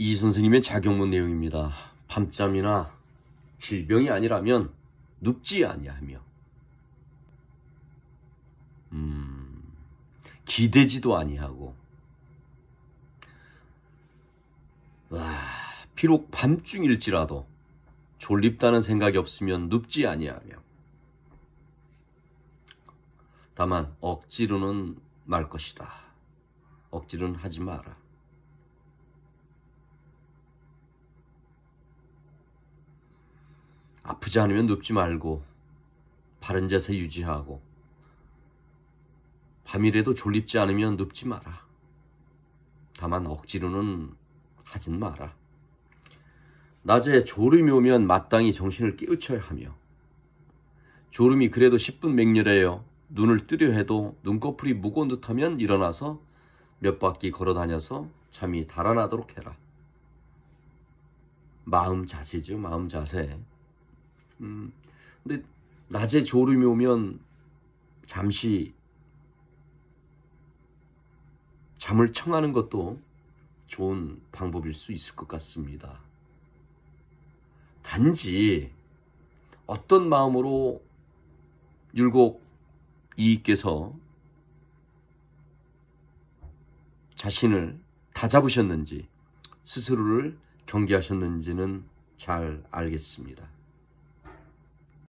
이 선생님의 작용문 내용입니다. 밤잠이나 질병이 아니라면 눕지 아니하며 음, 기대지도 아니하고 와, 비록 밤중일지라도 졸립다는 생각이 없으면 눕지 아니하며 다만 억지로는 말 것이다. 억지로는 하지 마라. 아프지 않으면 눕지 말고 바른 자세 유지하고 밤이라도 졸립지 않으면 눕지 마라. 다만 억지로는 하진 마라. 낮에 졸음이 오면 마땅히 정신을 깨우쳐야 하며 졸음이 그래도 10분 맹렬해요. 눈을 뜨려 해도 눈꺼풀이 무거운 듯하면 일어나서 몇 바퀴 걸어 다녀서 잠이 달아나도록 해라. 마음 자세죠. 마음 자세. 음, 근데 낮에 졸음이 오면 잠시 잠을 청하는 것도 좋은 방법일 수 있을 것 같습니다. 단지 어떤 마음으로 율곡 이익께서 자신을 다 잡으셨는지 스스로를 경계하셨는지는 잘 알겠습니다.